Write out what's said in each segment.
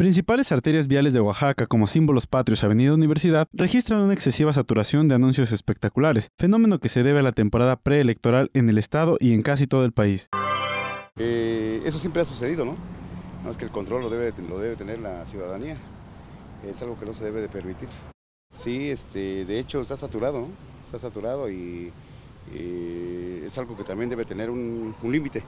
principales arterias viales de Oaxaca, como símbolos patrios Avenida Universidad, registran una excesiva saturación de anuncios espectaculares, fenómeno que se debe a la temporada preelectoral en el Estado y en casi todo el país. Eh, eso siempre ha sucedido, ¿no? No es que el control lo debe, tener la ciudadanía. Es algo que no se debe de permitir. Sí, este, de hecho está saturado, ¿no? Está saturado y, eh, es algo que también debe tener un límite.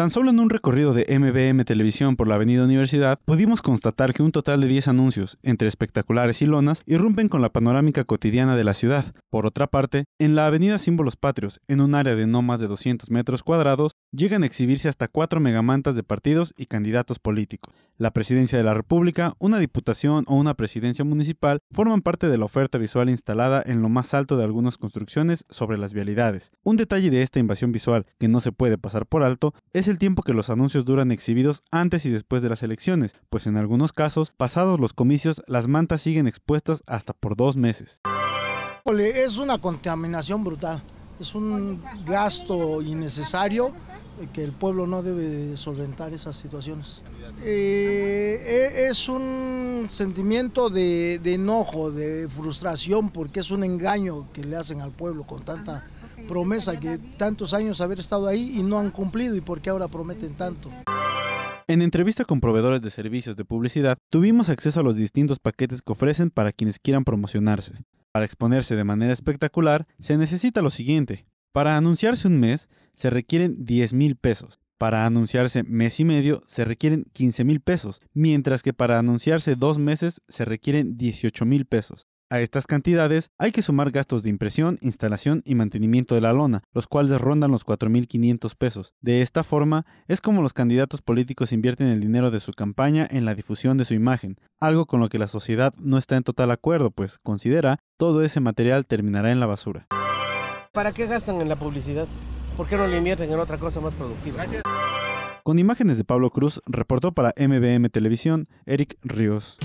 Tan solo en un recorrido de MBM Televisión por la Avenida Universidad, pudimos constatar que un total de 10 anuncios, entre espectaculares y lonas, irrumpen con la panorámica cotidiana de la ciudad. Por otra parte, en la Avenida Símbolos Patrios, en un área de no más de 200 metros cuadrados, llegan a exhibirse hasta cuatro megamantas de partidos y candidatos políticos. La presidencia de la República, una diputación o una presidencia municipal forman parte de la oferta visual instalada en lo más alto de algunas construcciones sobre las vialidades. Un detalle de esta invasión visual que no se puede pasar por alto es el tiempo que los anuncios duran exhibidos antes y después de las elecciones, pues en algunos casos, pasados los comicios, las mantas siguen expuestas hasta por dos meses. Es una contaminación brutal, es un gasto innecesario eh, que el pueblo no debe solventar esas situaciones. Eh, eh, es un sentimiento de, de, enojo, de frustración, porque es un engaño que le hacen al pueblo con tanta promesa que tantos años haber estado ahí y no han cumplido y por qué ahora prometen tanto. En entrevista con proveedores de servicios de publicidad, tuvimos acceso a los distintos paquetes que ofrecen para quienes quieran promocionarse. Para exponerse de manera espectacular, se necesita lo siguiente, para anunciarse un mes se requieren 10 mil pesos. Para anunciarse mes y medio se requieren 15 mil pesos, mientras que para anunciarse dos meses se requieren 18 mil pesos. A estas cantidades hay que sumar gastos de impresión, instalación y mantenimiento de la lona, los cuales rondan los 4.500 pesos. De esta forma, es como los candidatos políticos invierten el dinero de su campaña en la difusión de su imagen, algo con lo que la sociedad no está en total acuerdo, pues considera todo ese material terminará en la basura. ¿Para qué gastan en la publicidad? ¿Por qué no le invierten en otra cosa más productiva? Gracias. Con imágenes de Pablo Cruz, reportó para MBM Televisión, Eric Ríos.